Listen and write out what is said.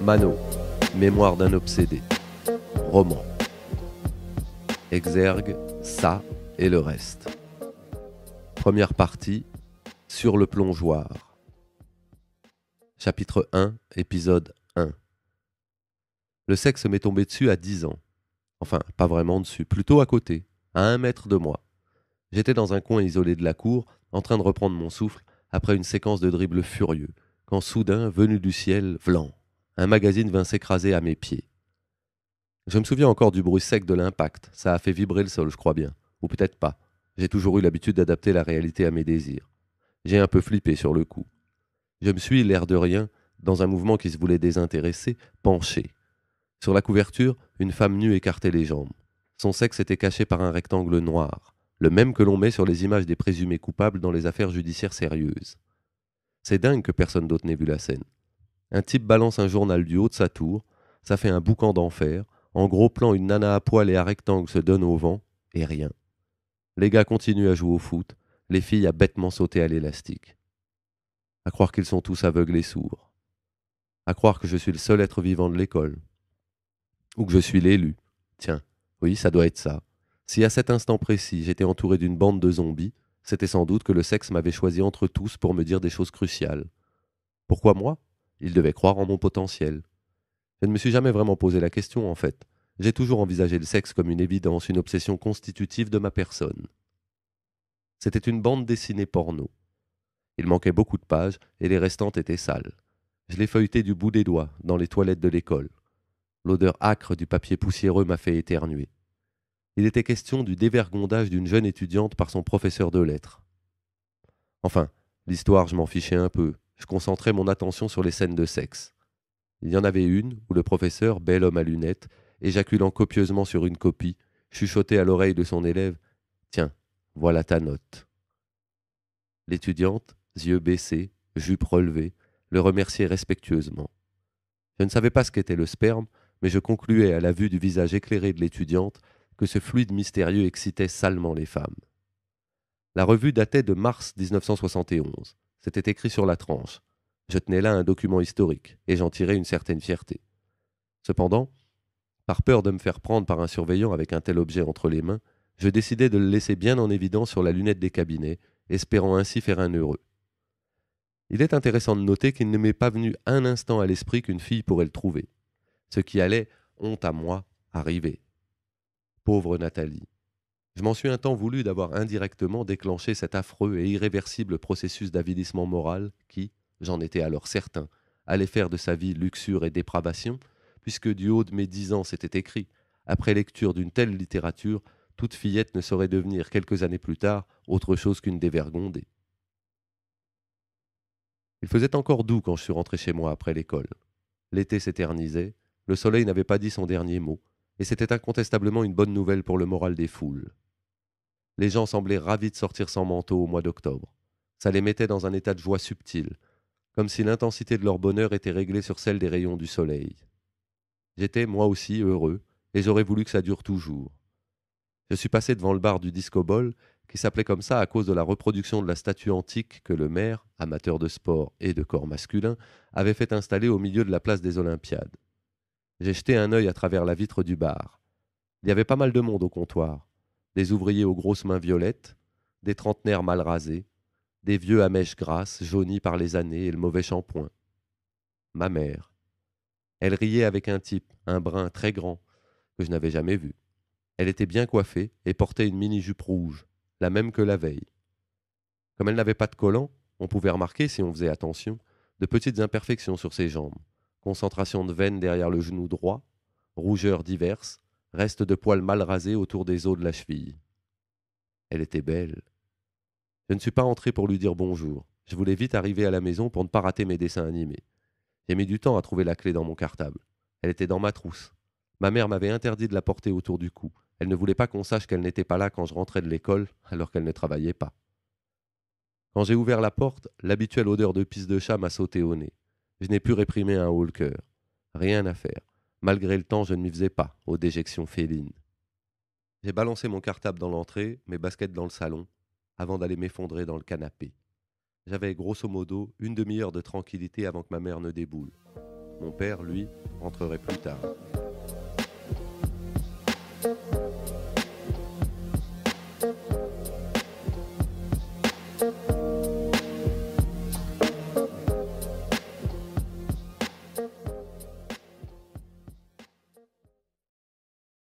Mano, Mémoire d'un obsédé, roman. Exergue, ça et le reste. Première partie, Sur le plongeoir. Chapitre 1, épisode 1. Le sexe m'est tombé dessus à 10 ans. Enfin, pas vraiment dessus, plutôt à côté, à un mètre de moi. J'étais dans un coin isolé de la cour, en train de reprendre mon souffle après une séquence de dribbles furieux, quand soudain, venu du ciel, vlan, un magazine vint s'écraser à mes pieds. Je me souviens encore du bruit sec de l'impact. Ça a fait vibrer le sol, je crois bien. Ou peut-être pas. J'ai toujours eu l'habitude d'adapter la réalité à mes désirs. J'ai un peu flippé sur le coup. Je me suis, l'air de rien, dans un mouvement qui se voulait désintéresser, penché. Sur la couverture, une femme nue écartait les jambes. Son sexe était caché par un rectangle noir, le même que l'on met sur les images des présumés coupables dans les affaires judiciaires sérieuses. C'est dingue que personne d'autre n'ait vu la scène. Un type balance un journal du haut de sa tour, ça fait un boucan d'enfer, en gros plan une nana à poil et à rectangle se donne au vent, et rien. Les gars continuent à jouer au foot, les filles à bêtement sauter à l'élastique. À croire qu'ils sont tous aveugles et sourds. À croire que je suis le seul être vivant de l'école. Ou que je suis l'élu. Tiens, oui, ça doit être ça. Si à cet instant précis j'étais entouré d'une bande de zombies, c'était sans doute que le sexe m'avait choisi entre tous pour me dire des choses cruciales. Pourquoi moi il devait croire en mon potentiel. Je ne me suis jamais vraiment posé la question, en fait. J'ai toujours envisagé le sexe comme une évidence, une obsession constitutive de ma personne. C'était une bande dessinée porno. Il manquait beaucoup de pages et les restantes étaient sales. Je les feuilletais du bout des doigts dans les toilettes de l'école. L'odeur âcre du papier poussiéreux m'a fait éternuer. Il était question du dévergondage d'une jeune étudiante par son professeur de lettres. Enfin, l'histoire, je m'en fichais un peu je concentrais mon attention sur les scènes de sexe. Il y en avait une où le professeur, bel homme à lunettes, éjaculant copieusement sur une copie, chuchotait à l'oreille de son élève Tiens, voilà ta note. L'étudiante, yeux baissés, jupe relevée, le remerciait respectueusement. Je ne savais pas ce qu'était le sperme, mais je concluais à la vue du visage éclairé de l'étudiante que ce fluide mystérieux excitait salement les femmes. La revue datait de mars 1971. C'était écrit sur la tranche. Je tenais là un document historique, et j'en tirais une certaine fierté. Cependant, par peur de me faire prendre par un surveillant avec un tel objet entre les mains, je décidai de le laisser bien en évidence sur la lunette des cabinets, espérant ainsi faire un heureux. Il est intéressant de noter qu'il ne m'est pas venu un instant à l'esprit qu'une fille pourrait le trouver. Ce qui allait, honte à moi, arriver. Pauvre Nathalie. Je m'en suis un temps voulu d'avoir indirectement déclenché cet affreux et irréversible processus d'avidissement moral qui, j'en étais alors certain, allait faire de sa vie luxure et dépravation, puisque du haut de mes dix ans c'était écrit, après lecture d'une telle littérature, toute fillette ne saurait devenir quelques années plus tard autre chose qu'une dévergondée. Il faisait encore doux quand je suis rentré chez moi après l'école. L'été s'éternisait, le soleil n'avait pas dit son dernier mot, et c'était incontestablement une bonne nouvelle pour le moral des foules. Les gens semblaient ravis de sortir sans manteau au mois d'octobre. Ça les mettait dans un état de joie subtil, comme si l'intensité de leur bonheur était réglée sur celle des rayons du soleil. J'étais, moi aussi, heureux, et j'aurais voulu que ça dure toujours. Je suis passé devant le bar du Disco qui s'appelait comme ça à cause de la reproduction de la statue antique que le maire, amateur de sport et de corps masculin, avait fait installer au milieu de la place des Olympiades. J'ai jeté un œil à travers la vitre du bar. Il y avait pas mal de monde au comptoir des ouvriers aux grosses mains violettes, des trentenaires mal rasés, des vieux à mèches grasses jaunis par les années et le mauvais shampoing. Ma mère. Elle riait avec un type, un brun très grand, que je n'avais jamais vu. Elle était bien coiffée et portait une mini-jupe rouge, la même que la veille. Comme elle n'avait pas de collant, on pouvait remarquer, si on faisait attention, de petites imperfections sur ses jambes, concentration de veines derrière le genou droit, rougeurs diverses, reste de poils mal rasés autour des os de la cheville. Elle était belle. Je ne suis pas entré pour lui dire bonjour. Je voulais vite arriver à la maison pour ne pas rater mes dessins animés. J'ai mis du temps à trouver la clé dans mon cartable. Elle était dans ma trousse. Ma mère m'avait interdit de la porter autour du cou. Elle ne voulait pas qu'on sache qu'elle n'était pas là quand je rentrais de l'école, alors qu'elle ne travaillait pas. Quand j'ai ouvert la porte, l'habituelle odeur de pisse de chat m'a sauté au nez. Je n'ai pu réprimer un haut le cœur. Rien à faire. Malgré le temps, je ne m'y faisais pas, aux déjections félines. J'ai balancé mon cartable dans l'entrée, mes baskets dans le salon, avant d'aller m'effondrer dans le canapé. J'avais grosso modo une demi-heure de tranquillité avant que ma mère ne déboule. Mon père, lui, rentrerait plus tard.